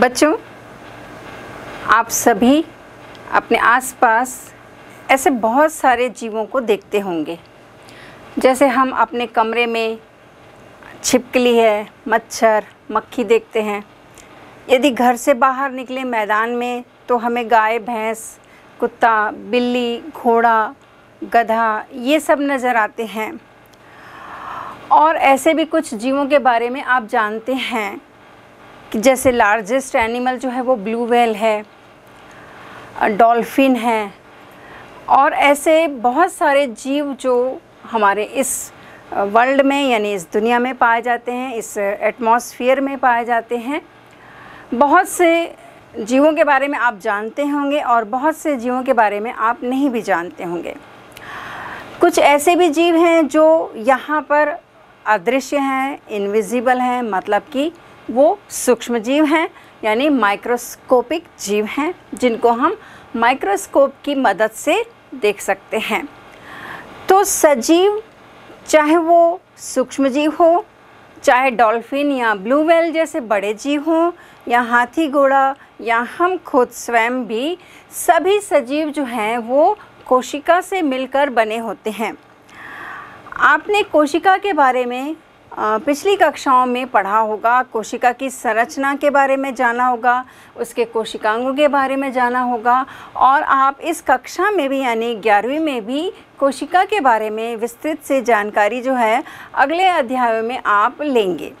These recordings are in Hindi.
बच्चों आप सभी अपने आसपास ऐसे बहुत सारे जीवों को देखते होंगे जैसे हम अपने कमरे में छिपकली है मच्छर मक्खी देखते हैं यदि घर से बाहर निकले मैदान में तो हमें गाय भैंस कुत्ता बिल्ली घोड़ा गधा ये सब नज़र आते हैं और ऐसे भी कुछ जीवों के बारे में आप जानते हैं कि जैसे लार्जेस्ट एनिमल जो है वो ब्लू वेल है डॉल्फिन है और ऐसे बहुत सारे जीव जो हमारे इस वर्ल्ड में यानी इस दुनिया में पाए जाते हैं इस एटमॉस्फेयर में पाए जाते हैं बहुत से जीवों के बारे में आप जानते होंगे और बहुत से जीवों के बारे में आप नहीं भी जानते होंगे कुछ ऐसे भी जीव हैं जो यहाँ पर अदृश्य हैं इनविजिबल हैं मतलब कि वो सूक्ष्म जीव हैं यानी माइक्रोस्कोपिक जीव हैं जिनको हम माइक्रोस्कोप की मदद से देख सकते हैं तो सजीव चाहे वो सूक्ष्म जीव हो चाहे डॉल्फिन या ब्लू वेल जैसे बड़े जीव हों या हाथी घोड़ा या हम खुद स्वयं भी सभी सजीव जो हैं वो कोशिका से मिलकर बने होते हैं आपने कोशिका के बारे में पिछली कक्षाओं में पढ़ा होगा कोशिका की संरचना के बारे में जाना होगा उसके कोशिकांगों के बारे में जाना होगा और आप इस कक्षा में भी यानी ग्यारहवीं में भी कोशिका के बारे में विस्तृत से जानकारी जो है अगले अध्यायों में आप लेंगे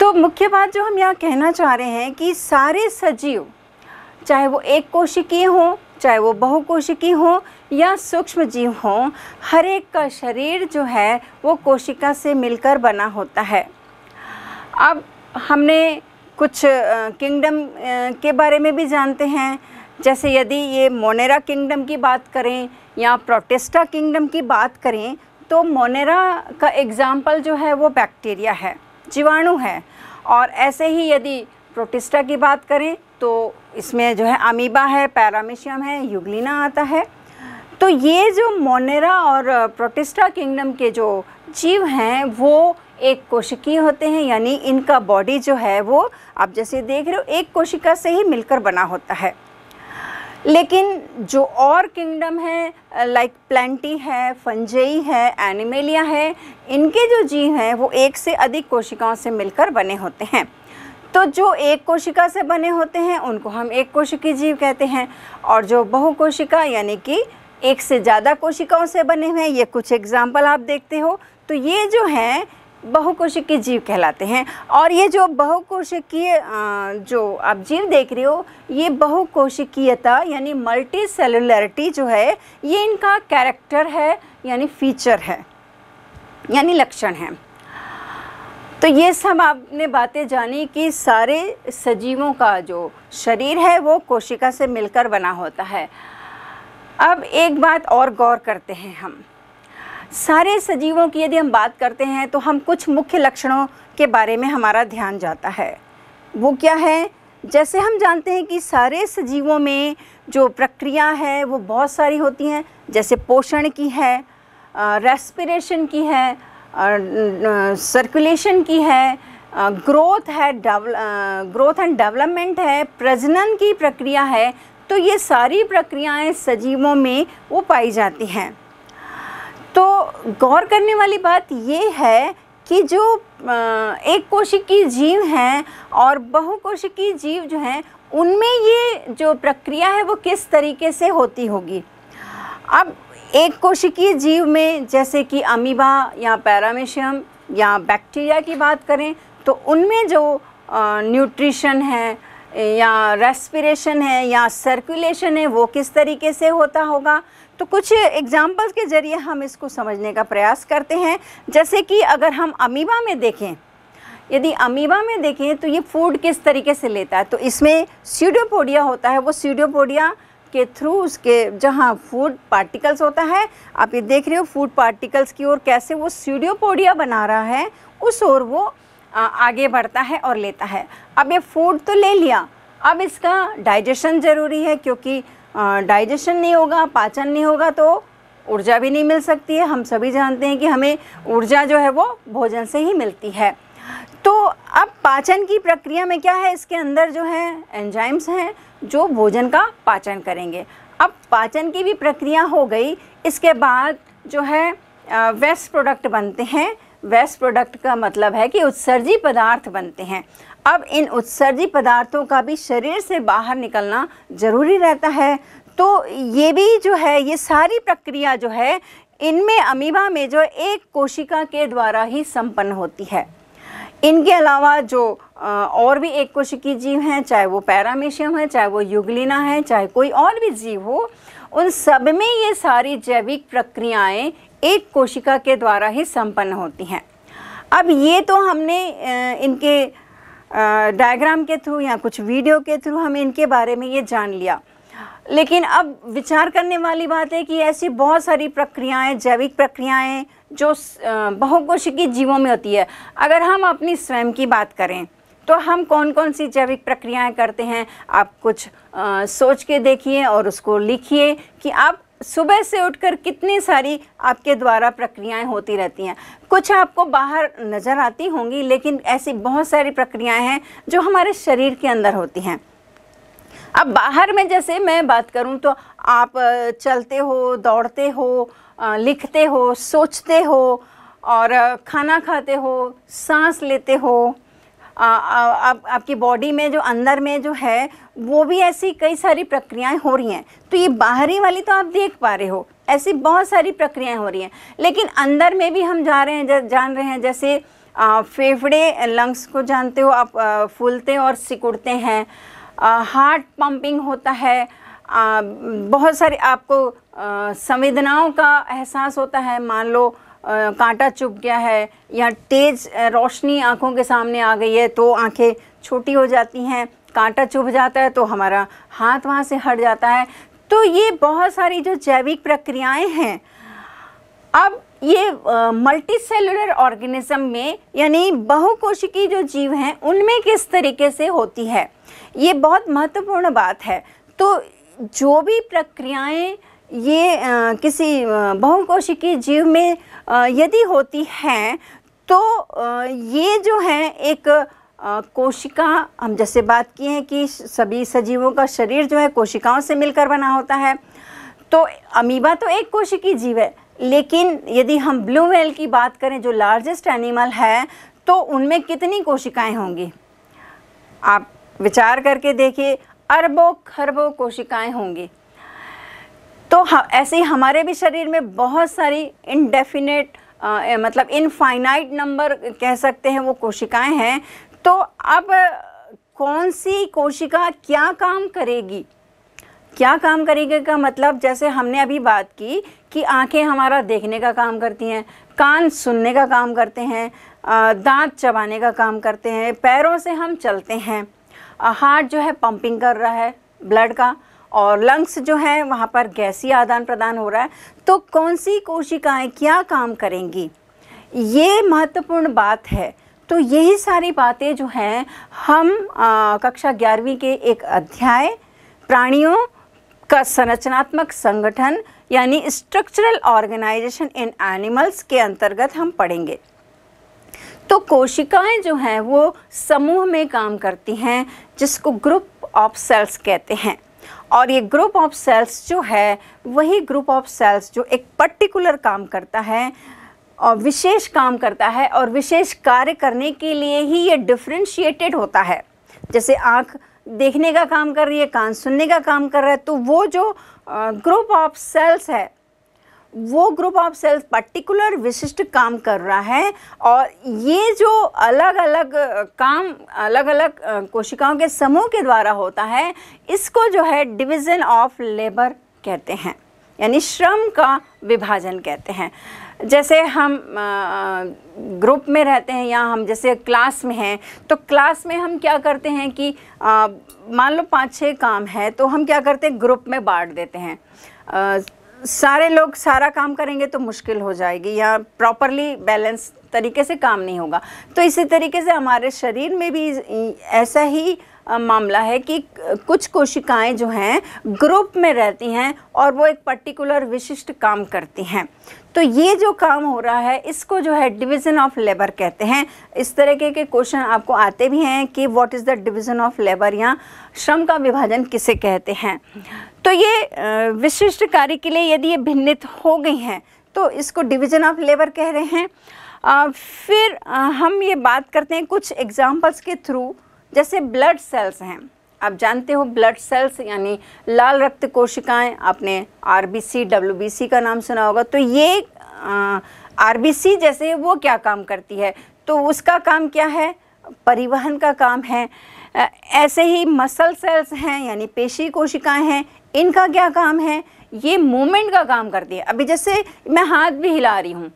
तो मुख्य बात जो हम यहाँ कहना चाह रहे हैं कि सारे सजीव चाहे वो एक कोशिकीय हों चाहे वो बहुकोशिकी हो या सूक्ष्म जीव हों हर एक का शरीर जो है वो कोशिका से मिलकर बना होता है अब हमने कुछ किंगडम के बारे में भी जानते हैं जैसे यदि ये मोनेरा किंगडम की बात करें या प्रोटेस्टा किंगडम की बात करें तो मोनेरा का एग्ज़ाम्पल जो है वो बैक्टीरिया है जीवाणु है और ऐसे ही यदि प्रोटेस्टा की बात करें तो इसमें जो है अमीबा है पैरामिशियम है युगलिना आता है तो ये जो मोनेरा और प्रोटिस्टा किंगडम के जो जीव हैं वो एक कोशिकी होते हैं यानी इनका बॉडी जो है वो आप जैसे देख रहे हो एक कोशिका से ही मिलकर बना होता है लेकिन जो और किंगडम है लाइक प्लान्टी है फंजई है एनिमेलिया है इनके जो जीव हैं वो एक से अधिक कोशिकाओं से मिलकर बने होते हैं तो जो एक कोशिका से बने होते हैं उनको हम एक कोशिकी जीव कहते हैं और जो बहु कोशिका यानी कि एक से ज़्यादा कोशिकाओं से बने हुए हैं ये कुछ एग्जाम्पल आप देखते हो तो ये जो हैं बहुकोशिकीय जीव कहलाते हैं और ये जो बहुकोशिकीय जो आप जीव देख रहे हो ये बहुकोशिकीयता यानी मल्टी सेलुलरिटी जो है ये इनका कैरेक्टर है यानी फीचर है यानी लक्षण है तो ये सब आपने बातें जानी कि सारे सजीवों का जो शरीर है वो कोशिका से मिलकर बना होता है अब एक बात और गौर करते हैं हम सारे सजीवों की यदि हम बात करते हैं तो हम कुछ मुख्य लक्षणों के बारे में हमारा ध्यान जाता है वो क्या है जैसे हम जानते हैं कि सारे सजीवों में जो प्रक्रिया है वो बहुत सारी होती हैं जैसे पोषण की है रेस्पिरेशन की है सर्कुलेशन की है ग्रोथ है ग्रोथ एंड डेवलपमेंट है प्रजनन की प्रक्रिया है तो ये सारी प्रक्रियाएं सजीवों में वो पाई जाती हैं तो गौर करने वाली बात ये है कि जो एक की जीव हैं और की जीव जो हैं उनमें ये जो प्रक्रिया है वो किस तरीके से होती होगी अब एक कोशिकीय जीव में जैसे कि अमीबा या पैरामेशियम या बैक्टीरिया की बात करें तो उनमें जो न्यूट्रिशन है या रेस्पिरेशन है या सर्कुलेशन है वो किस तरीके से होता होगा तो कुछ एग्जाम्पल्स के ज़रिए हम इसको समझने का प्रयास करते हैं जैसे कि अगर हम अमीबा में देखें यदि अमीबा में देखें तो ये फूड किस तरीके से लेता है तो इसमें सीडियोपोडिया होता है वो सीडियोपोडिया के थ्रू उसके जहाँ फूड पार्टिकल्स होता है आप ये देख रहे हो फूड पार्टिकल्स की ओर कैसे वो सीडियोपोडिया बना रहा है उस ओर वो आगे बढ़ता है और लेता है अब ये फूड तो ले लिया अब इसका डाइजेशन ज़रूरी है क्योंकि डाइजेशन नहीं होगा पाचन नहीं होगा तो ऊर्जा भी नहीं मिल सकती है हम सभी जानते हैं कि हमें ऊर्जा जो है वो भोजन से ही मिलती है तो अब पाचन की प्रक्रिया में क्या है इसके अंदर जो है एंजाइम्स हैं जो भोजन का पाचन करेंगे अब पाचन की भी प्रक्रिया हो गई इसके बाद जो है वेस्ट प्रोडक्ट बनते हैं वेस्ट प्रोडक्ट का मतलब है कि उत्सर्जी पदार्थ बनते हैं अब इन उत्सर्जी पदार्थों का भी शरीर से बाहर निकलना ज़रूरी रहता है तो ये भी जो है ये सारी प्रक्रिया जो है इनमें अमीबा में जो एक कोशिका के द्वारा ही संपन्न होती है इनके अलावा जो और भी एक कोशिकी जीव हैं चाहे वो पैरामेशियम है चाहे वो युगलिना है चाहे कोई और भी जीव हो उन सब में ये सारी जैविक प्रक्रियाएं एक कोशिका के द्वारा ही संपन्न होती हैं अब ये तो हमने इनके डायग्राम के थ्रू या कुछ वीडियो के थ्रू हमें इनके बारे में ये जान लिया लेकिन अब विचार करने वाली बात है कि ऐसी बहुत सारी प्रक्रियाएं जैविक प्रक्रियाएं जो की जीवों में होती है अगर हम अपनी स्वयं की बात करें तो हम कौन कौन सी जैविक प्रक्रियाएं करते हैं आप कुछ आ, सोच के देखिए और उसको लिखिए कि आप सुबह से उठकर कितनी सारी आपके द्वारा प्रक्रियाएं होती रहती हैं कुछ आपको बाहर नज़र आती होंगी लेकिन ऐसी बहुत सारी प्रक्रियाएं हैं जो हमारे शरीर के अंदर होती हैं अब बाहर में जैसे मैं बात करूं तो आप चलते हो दौड़ते हो लिखते हो सोचते हो और खाना खाते हो सांस लेते हो आ, आ, आपकी बॉडी में जो अंदर में जो है वो भी ऐसी कई सारी प्रक्रियाएं हो रही हैं तो ये बाहरी वाली तो आप देख पा रहे हो ऐसी बहुत सारी प्रक्रियाएं हो रही हैं लेकिन अंदर में भी हम जा रहे हैं जान रहे हैं जैसे फेफड़े लंग्स को जानते हो आप फूलते और सिकुड़ते हैं हार्ट पंपिंग होता है बहुत सारे आपको संवेदनाओं का एहसास होता है मान लो कांटा चुप गया है या तेज रोशनी आंखों के सामने आ गई है तो आंखें छोटी हो जाती हैं कांटा चुभ जाता है तो हमारा हाथ वहाँ से हट जाता है तो ये बहुत सारी जो जैविक प्रक्रियाएं हैं अब ये मल्टी सेलुलर ऑर्गेनिज्म में यानी बहुकोशिकी जो जीव हैं उनमें किस तरीके से होती है ये बहुत महत्वपूर्ण बात है तो जो भी प्रक्रियाएं ये आ, किसी बहुकोशिकीय जीव में आ, यदि होती हैं तो आ, ये जो है एक कोशिका हम जैसे बात की है कि सभी सजीवों का शरीर जो है कोशिकाओं से मिलकर बना होता है तो अमीबा तो एक कोशिकी जीव है लेकिन यदि हम ब्लू वेल की बात करें जो लार्जेस्ट एनिमल है तो उनमें कितनी कोशिकाएं होंगी आप विचार करके देखिए अरबों खरबों कोशिकाएं होंगी तो हाँ, ऐसे ही हमारे भी शरीर में बहुत सारी इनडेफिनेट मतलब इनफाइनाइट नंबर कह सकते हैं वो कोशिकाएं हैं तो अब कौन सी कोशिका क्या काम करेगी क्या काम करेगी का मतलब जैसे हमने अभी बात की कि आंखें हमारा देखने का काम करती हैं कान सुनने का काम करते हैं दांत चबाने का काम करते हैं पैरों से हम चलते हैं हार्ट जो है पंपिंग कर रहा है ब्लड का और लंग्स जो है वहाँ पर गैसी आदान प्रदान हो रहा है तो कौन सी कोशिकाएँ क्या काम करेंगी ये महत्वपूर्ण बात है तो यही सारी बातें जो हैं हम आ, कक्षा ग्यारहवीं के एक अध्याय प्राणियों का संरचनात्मक संगठन यानी स्ट्रक्चरल ऑर्गेनाइजेशन इन एनिमल्स के अंतर्गत हम पढ़ेंगे तो कोशिकाएं जो हैं वो समूह में काम करती हैं जिसको ग्रुप ऑफ सेल्स कहते हैं और ये ग्रुप ऑफ सेल्स जो है वही ग्रुप ऑफ सेल्स जो एक पर्टिकुलर काम करता है और विशेष काम करता है और विशेष कार्य करने के लिए ही ये डिफ्रेंशिएटेड होता है जैसे आँख देखने का काम कर रही है कान सुनने का काम कर रहा है तो वो जो ग्रुप ऑफ सेल्स है वो ग्रुप ऑफ सेल्स पर्टिकुलर विशिष्ट काम कर रहा है और ये जो अलग अलग काम अलग अलग कोशिकाओं के समूह के द्वारा होता है इसको जो है डिवीज़न ऑफ लेबर कहते हैं यानी श्रम का विभाजन कहते हैं जैसे हम ग्रुप में रहते हैं या हम जैसे क्लास में हैं तो क्लास में हम क्या करते हैं कि मान लो पाँच छः काम है तो हम क्या करते हैं ग्रुप में बांट देते हैं सारे लोग सारा काम करेंगे तो मुश्किल हो जाएगी या प्रॉपरली बैलेंस तरीके से काम नहीं होगा तो इसी तरीके से हमारे शरीर में भी ऐसा ही मामला है कि कुछ कोशिकाएं जो हैं ग्रुप में रहती हैं और वो एक पर्टिकुलर विशिष्ट काम करती हैं तो ये जो काम हो रहा है इसको जो है डिवीज़न ऑफ लेबर कहते हैं इस तरीके के क्वेश्चन आपको आते भी हैं कि what is the division of labour या श्रम का विभाजन किसे कहते हैं तो ये विशिष्ट कार्य के लिए यदि ये भिन्नित हो गई हैं तो इसको डिवीज़न ऑफ लेबर कह रहे हैं आ, फिर आ, हम ये बात करते हैं कुछ एग्जाम्पल्स के थ्रू जैसे ब्लड सेल्स हैं आप जानते हो ब्लड सेल्स यानी लाल रक्त कोशिकाएं आपने R B C W B C का नाम सुना होगा तो ये आर बी सी जैसे वो क्या काम करती है तो उसका काम क्या है परिवहन का काम है ऐसे ही मसल सेल्स हैं यानी पेशी कोशिकाएं हैं इनका क्या काम है ये मूवमेंट का काम करती है अभी जैसे मैं हाथ भी हिला रही हूँ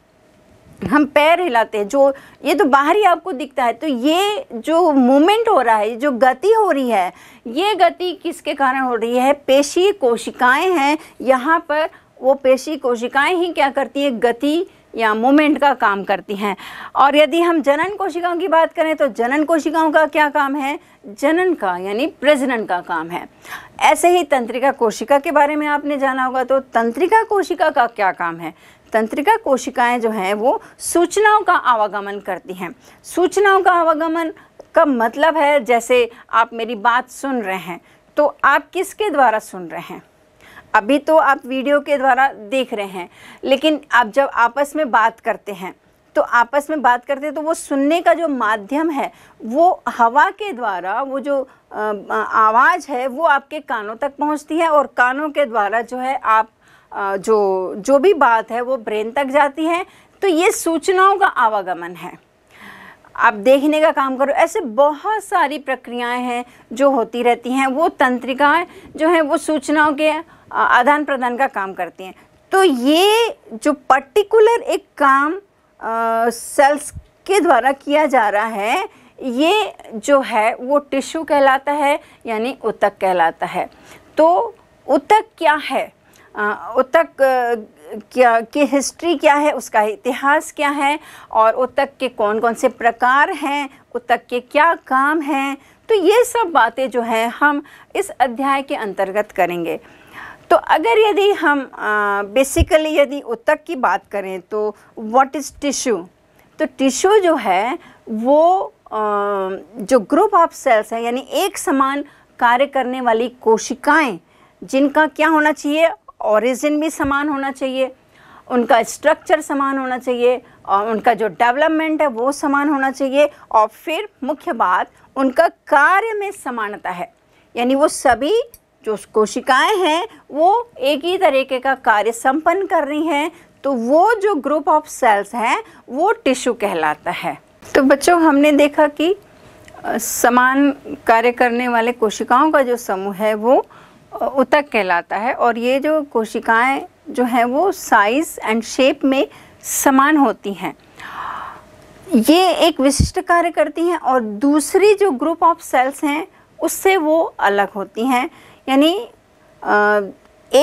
हम पैर हिलाते हैं जो ये तो बाहर ही आपको दिखता है तो ये जो मूवमेंट हो रहा है जो गति हो रही है ये गति किसके कारण हो रही है पेशी कोशिकाएं हैं यहाँ पर वो पेशी कोशिकाएं ही क्या करती हैं गति या मूवमेंट का काम करती हैं और यदि हम जनन कोशिकाओं की बात करें तो जनन कोशिकाओं का क्या काम है जनन का यानी प्रजनन का काम है ऐसे ही तंत्रिका कोशिका के बारे में आपने जाना होगा तो तंत्रिका कोशिका का क्या काम है तंत्रिका कोशिकाएं जो हैं वो सूचनाओं का आवागमन करती हैं सूचनाओं का आवागमन का मतलब है जैसे आप मेरी बात सुन रहे हैं तो आप किसके द्वारा सुन रहे हैं अभी तो आप वीडियो के द्वारा देख रहे हैं लेकिन आप जब आपस में बात करते हैं तो आपस में बात करते हैं तो वो सुनने का जो माध्यम है वो हवा के द्वारा वो जो आवाज़ है वो आपके कानों तक पहुंचती है और कानों के द्वारा जो है आप जो जो भी बात है वो ब्रेन तक जाती है तो ये सूचनाओं का आवागमन है आप देखने का काम करो ऐसे बहुत सारी प्रक्रियाएं हैं जो होती रहती हैं वो तंत्रिकाएं जो हैं वो सूचनाओं के आदान प्रदान का काम करती हैं तो ये जो पर्टिकुलर एक काम आ, सेल्स के द्वारा किया जा रहा है ये जो है वो टिश्यू कहलाता है यानी उतक कहलाता है तो उतक क्या है उत्तक क्या की हिस्ट्री क्या है उसका इतिहास क्या है और उत्तक के कौन कौन से प्रकार हैं उत्तक के क्या काम हैं तो ये सब बातें जो हैं हम इस अध्याय के अंतर्गत करेंगे तो अगर यदि हम बेसिकली यदि उत्तक की बात करें तो व्हाट इज़ टिश्यू तो टिश्यू जो है वो आ, जो ग्रुप ऑफ सेल्स हैं यानी एक समान कार्य करने वाली कोशिकाएं जिनका क्या होना चाहिए ओरिजिन भी समान होना चाहिए उनका स्ट्रक्चर समान होना चाहिए और उनका जो डेवलपमेंट है वो समान होना चाहिए और फिर मुख्य बात उनका कार्य में समानता है यानी वो सभी जो कोशिकाएं हैं वो एक ही तरीके का कार्य संपन्न कर रही हैं तो वो जो ग्रुप ऑफ सेल्स हैं वो टिश्यू कहलाता है तो बच्चों हमने देखा कि समान कार्य करने वाले कोशिकाओं का जो समूह है वो उतक कहलाता है और ये जो कोशिकाएं जो हैं वो साइज़ एंड शेप में समान होती हैं ये एक विशिष्ट कार्य करती हैं और दूसरी जो ग्रुप ऑफ सेल्स हैं उससे वो अलग होती हैं यानी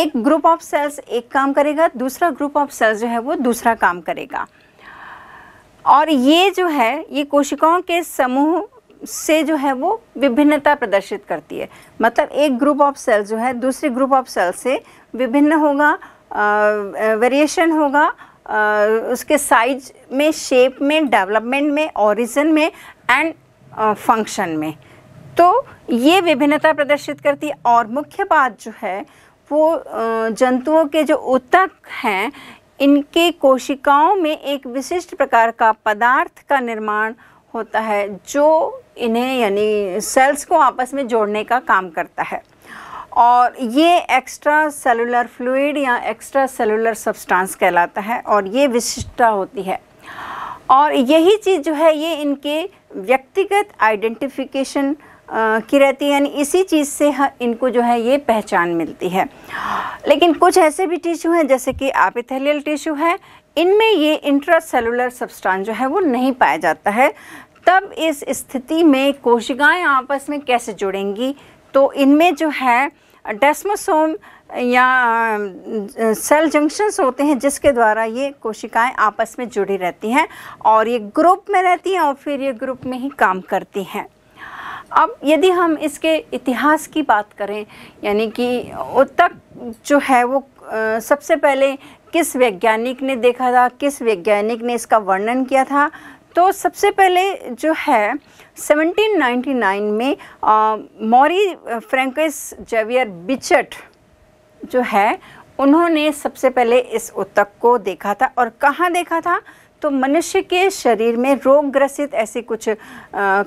एक ग्रुप ऑफ सेल्स एक काम करेगा दूसरा ग्रुप ऑफ सेल्स जो है वो दूसरा काम करेगा और ये जो है ये कोशिकाओं के समूह से जो है वो विभिन्नता प्रदर्शित करती है मतलब एक ग्रुप ऑफ सेल्स जो है दूसरे ग्रुप ऑफ सेल्स से विभिन्न होगा वेरिएशन होगा आ, उसके साइज में शेप में डेवलपमेंट में ओरिजिन में एंड फंक्शन में तो ये विभिन्नता प्रदर्शित करती है और मुख्य बात जो है वो जंतुओं के जो उत्तक हैं इनके कोशिकाओं में एक विशिष्ट प्रकार का पदार्थ का निर्माण होता है जो इन्हें यानी सेल्स को आपस में जोड़ने का काम करता है और ये एक्स्ट्रा सेलुलर फ्लूड या एक्स्ट्रा सेलुलर सब्सटेंस कहलाता है और ये विशिष्टता होती है और यही चीज़ जो है ये इनके व्यक्तिगत आइडेंटिफिकेशन की रहती है यानी इसी चीज़ से इनको जो है ये पहचान मिलती है लेकिन कुछ ऐसे भी टिश्यू हैं जैसे कि आपिथेलियल टिश्यू है इनमें ये इंट्रा सेलुलर सब्सटांस जो है वो नहीं पाया जाता है तब इस स्थिति में कोशिकाएं आपस में कैसे जुड़ेंगी तो इनमें जो है डेस्मोसोम या सेल जंक्शंस होते हैं जिसके द्वारा ये कोशिकाएं आपस में जुड़ी रहती हैं और ये ग्रुप में रहती हैं और फिर ये ग्रुप में ही काम करती हैं अब यदि हम इसके इतिहास की बात करें यानी कि तक जो है वो सबसे पहले किस वैज्ञानिक ने देखा था किस वैज्ञानिक ने इसका वर्णन किया था तो सबसे पहले जो है 1799 में मॉरी फ्रेंकस जेवियर बिचट जो है उन्होंने सबसे पहले इस उत्तक को देखा था और कहाँ देखा था तो मनुष्य के शरीर में रोगग्रसित ऐसी कुछ आ,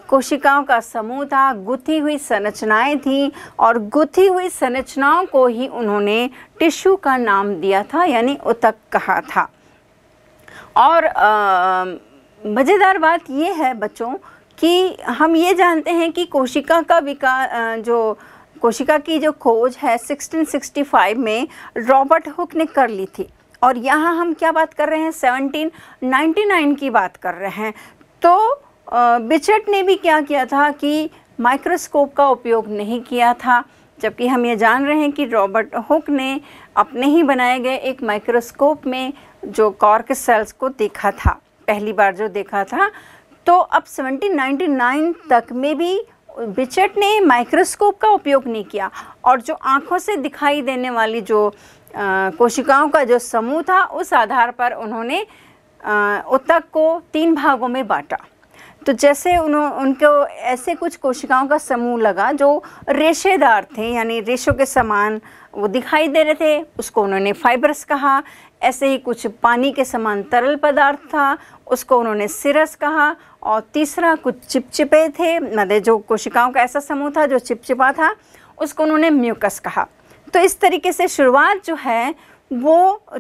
कोशिकाओं का समूह था गुथी हुई संरचनाएं थीं और गुथी हुई संरचनाओं को ही उन्होंने टिश्यू का नाम दिया था यानी उतक कहा था और आ, मज़ेदार बात यह है बच्चों कि हम ये जानते हैं कि कोशिका का विकास जो कोशिका की जो खोज है 1665 में रॉबर्ट हुक ने कर ली थी और यहाँ हम क्या बात कर रहे हैं 1799 की बात कर रहे हैं तो बिचट ने भी क्या किया था कि माइक्रोस्कोप का उपयोग नहीं किया था जबकि हम ये जान रहे हैं कि रॉबर्ट हुक ने अपने ही बनाए गए एक माइक्रोस्कोप में जो कॉर्क सेल्स को देखा था पहली बार जो देखा था तो अब 1799 तक में भी बिचट ने माइक्रोस्कोप का उपयोग नहीं किया और जो आँखों से दिखाई देने वाली जो कोशिकाओं का जो समूह था उस आधार पर उन्होंने उत्तक उतक को तीन भागों में बांटा तो जैसे उन्होंने उनको ऐसे कुछ कोशिकाओं का समूह लगा जो रेशेदार थे यानी रेशों के समान वो दिखाई दे रहे थे उसको उन्होंने फाइबर्स कहा ऐसे ही कुछ पानी के समान तरल पदार्थ था उसको उन्होंने सिरस कहा और तीसरा कुछ चिपचिपे थे मतलब जो कोशिकाओं का ऐसा समूह था जो चिपचिपा था उसको उन्होंने म्यूकस कहा तो इस तरीके से शुरुआत जो है वो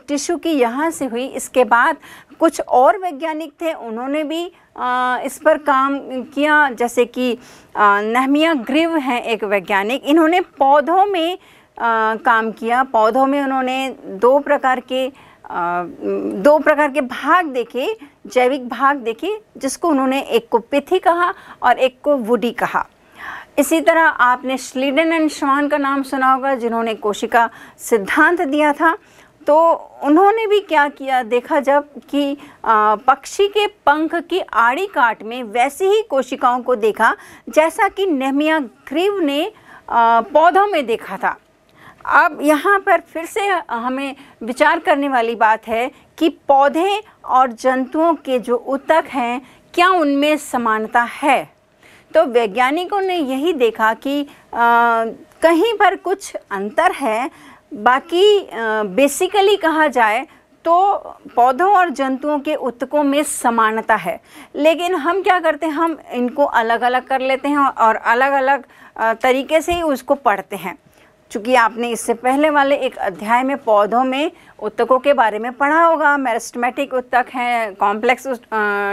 टिश्यू की यहाँ से हुई इसके बाद कुछ और वैज्ञानिक थे उन्होंने भी आ, इस पर काम किया जैसे कि नहमिया ग्रिव हैं एक वैज्ञानिक इन्होंने पौधों में आ, काम किया पौधों में उन्होंने दो प्रकार के दो प्रकार के भाग देखे जैविक भाग देखे जिसको उन्होंने एक को पिथी कहा और एक को वुडी कहा इसी तरह आपने स्लीडन एंड श्वान का नाम सुना होगा जिन्होंने कोशिका सिद्धांत दिया था तो उन्होंने भी क्या किया देखा जब कि पक्षी के पंख की आड़ी काट में वैसी ही कोशिकाओं को देखा जैसा कि नेहमिया ग्रीव ने पौधों में देखा था अब यहाँ पर फिर से हमें विचार करने वाली बात है कि पौधे और जंतुओं के जो उत्तक हैं क्या उनमें समानता है तो वैज्ञानिकों ने यही देखा कि आ, कहीं पर कुछ अंतर है बाकी आ, बेसिकली कहा जाए तो पौधों और जंतुओं के उत्तकों में समानता है लेकिन हम क्या करते हैं हम इनको अलग अलग कर लेते हैं और अलग अलग तरीके से ही उसको पढ़ते हैं चूँकि आपने इससे पहले वाले एक अध्याय में पौधों में उत्तकों के बारे में पढ़ा होगा मेरिस्टमेटिक उत्तक हैं कॉम्प्लेक्स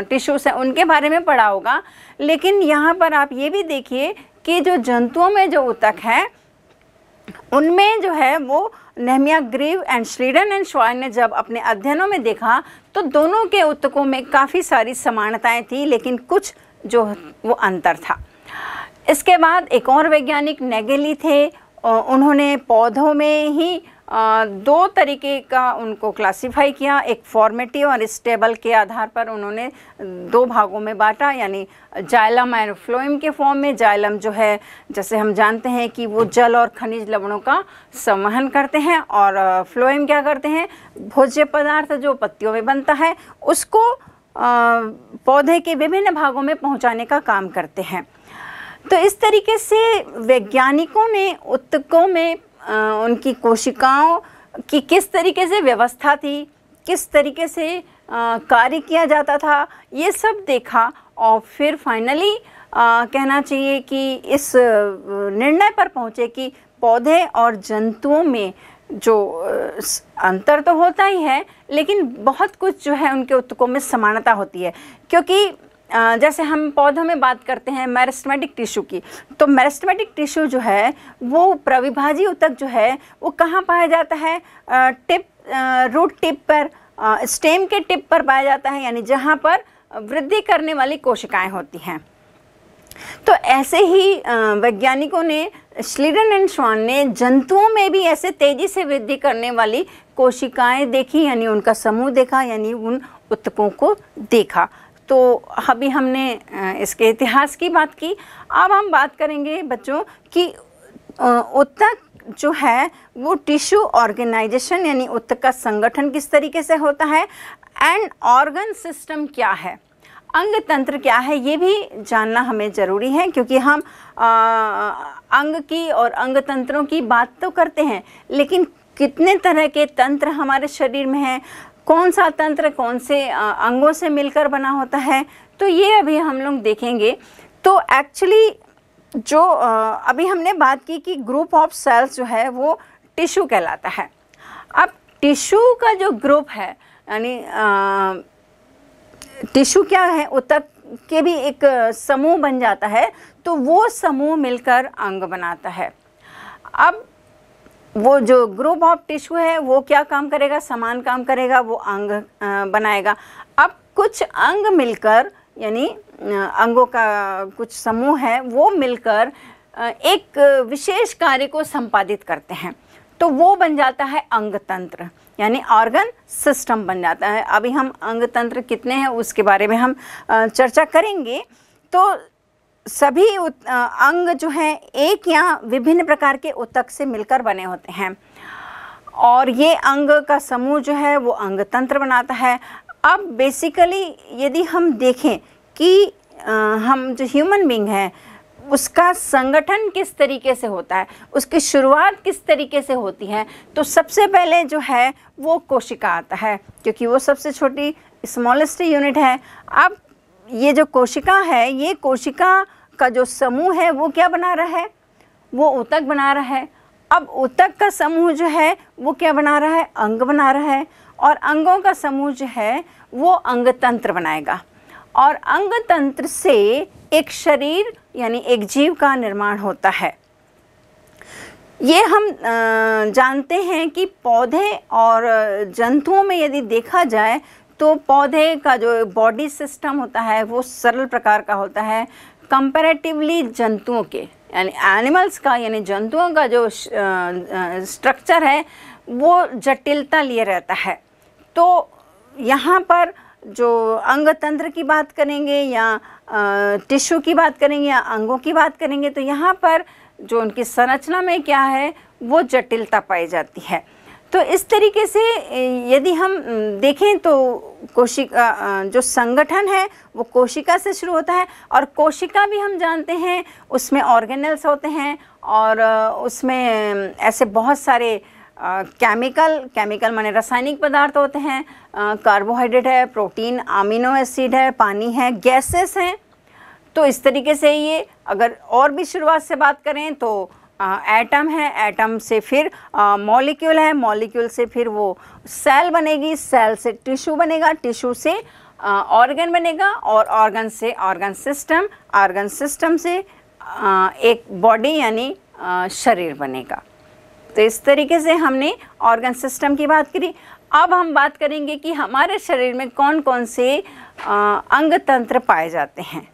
टिश्यूज़ हैं उनके बारे में पढ़ा होगा लेकिन यहाँ पर आप ये भी देखिए कि जो जंतुओं में जो उत्तक है उनमें जो है वो Nehemiah Grew and Schleiden and Schwann ने जब अपने अध्ययनों में देखा तो दोनों के उत्तकों में काफ़ी सारी समानताएं थी लेकिन कुछ जो वो अंतर था इसके बाद एक और वैज्ञानिक नेगेली थे उन्होंने पौधों में ही दो तरीके का उनको क्लासिफाई किया एक फॉर्मेटिव और स्टेबल के आधार पर उन्होंने दो भागों में बांटा यानी जाइलम एंड फ्लोइम के फॉर्म में जाइलम जो है जैसे हम जानते हैं कि वो जल और खनिज लवणों का संवहन करते हैं और फ्लोइम क्या करते हैं भोज्य पदार्थ जो पत्तियों में बनता है उसको पौधे के विभिन्न भागों में पहुँचाने का काम करते हैं तो इस तरीके से वैज्ञानिकों ने उत्तकों में आ, उनकी कोशिकाओं की किस तरीके से व्यवस्था थी किस तरीके से कार्य किया जाता था ये सब देखा और फिर फाइनली आ, कहना चाहिए कि इस निर्णय पर पहुँचे कि पौधे और जंतुओं में जो अंतर तो होता ही है लेकिन बहुत कुछ जो है उनके उत्तकों में समानता होती है क्योंकि जैसे हम पौधों में बात करते हैं मैरिस्टमेटिक टिश्यू की तो मैरिस्टमेटिक टिश्यू जो है वो प्रविभाजी उतक जो है वो कहाँ पाया जाता है टिप रूट टिप पर स्टेम के टिप पर पाया जाता है यानी जहाँ पर वृद्धि करने वाली कोशिकाएं होती हैं तो ऐसे ही वैज्ञानिकों ने श्लीडन एंड श्वान ने जंतुओं में भी ऐसे तेजी से वृद्धि करने वाली कोशिकाएं देखी यानी उनका समूह देखा यानी उन उत्तकों को देखा तो अभी हमने इसके इतिहास की बात की अब हम बात करेंगे बच्चों कि उत्तक जो है वो टिश्यू ऑर्गेनाइजेशन यानी उत्तक का संगठन किस तरीके से होता है एंड ऑर्गन सिस्टम क्या है अंग तंत्र क्या है ये भी जानना हमें ज़रूरी है क्योंकि हम आ, अंग की और अंग तंत्रों की बात तो करते हैं लेकिन कितने तरह के तंत्र हमारे शरीर में हैं कौन सा तंत्र कौन से अंगों से मिलकर बना होता है तो ये अभी हम लोग देखेंगे तो एक्चुअली जो अभी हमने बात की कि ग्रुप ऑफ सेल्स जो है वो टिश्यू कहलाता है अब टिश्यू का जो ग्रुप है यानी टिश्यू क्या है उत्तक के भी एक समूह बन जाता है तो वो समूह मिलकर अंग बनाता है अब वो जो ग्रुप ऑफ टिश्यू है वो क्या काम करेगा समान काम करेगा वो अंग बनाएगा अब कुछ अंग मिलकर यानी अंगों का कुछ समूह है वो मिलकर एक विशेष कार्य को संपादित करते हैं तो वो बन जाता है अंग तंत्र यानी ऑर्गन सिस्टम बन जाता है अभी हम अंग तंत्र कितने हैं उसके बारे में हम चर्चा करेंगे तो सभी अंग जो हैं एक या विभिन्न प्रकार के उतक से मिलकर बने होते हैं और ये अंग का समूह जो है वो अंग तंत्र बनाता है अब बेसिकली यदि हम देखें कि हम जो ह्यूमन बींग हैं उसका संगठन किस तरीके से होता है उसकी शुरुआत किस तरीके से होती है तो सबसे पहले जो है वो कोशिका आता है क्योंकि वो सबसे छोटी स्मॉलेस्ट यूनिट है अब ये जो कोशिका है ये कोशिका का जो समूह है वो क्या बना रहा है वो उतक बना रहा है अब उतक का समूह जो है वो क्या बना रहा है अंग बना रहा है और अंगों का समूह जो है वो अंग तंत्र बनाएगा और अंग तंत्र से एक शरीर यानी एक जीव का निर्माण होता है ये हम जानते हैं कि पौधे और जंतुओं में यदि देखा जाए तो पौधे का जो बॉडी सिस्टम होता है वो सरल प्रकार का होता है कंपैरेटिवली जंतुओं के यानी एनिमल्स का यानी जंतुओं का जो स्ट्रक्चर है वो जटिलता लिए रहता है तो यहाँ पर जो अंग तंत्र की बात करेंगे या टिश्यू की बात करेंगे या अंगों की बात करेंगे तो यहाँ पर जो उनकी संरचना में क्या है वो जटिलता पाई जाती है तो इस तरीके से यदि हम देखें तो कोशिका जो संगठन है वो कोशिका से शुरू होता है और कोशिका भी हम जानते हैं उसमें ऑर्गेनल्स होते हैं और उसमें ऐसे बहुत सारे केमिकल केमिकल माने रासायनिक पदार्थ होते हैं कार्बोहाइड्रेट है प्रोटीन अमीनो एसिड है पानी है गैसेस हैं तो इस तरीके से ये अगर और भी शुरुआत से बात करें तो एटम है एटम से फिर मॉलिक्यूल है मॉलिक्यूल से फिर वो सेल बनेगी सेल से टिश्यू बनेगा टिश्यू से ऑर्गन बनेगा और ऑर्गन से ऑर्गन सिस्टम ऑर्गन सिस्टम से आ, एक बॉडी यानी शरीर बनेगा तो इस तरीके से हमने ऑर्गन सिस्टम की बात करी अब हम बात करेंगे कि हमारे शरीर में कौन कौन से अंग तंत्र पाए जाते हैं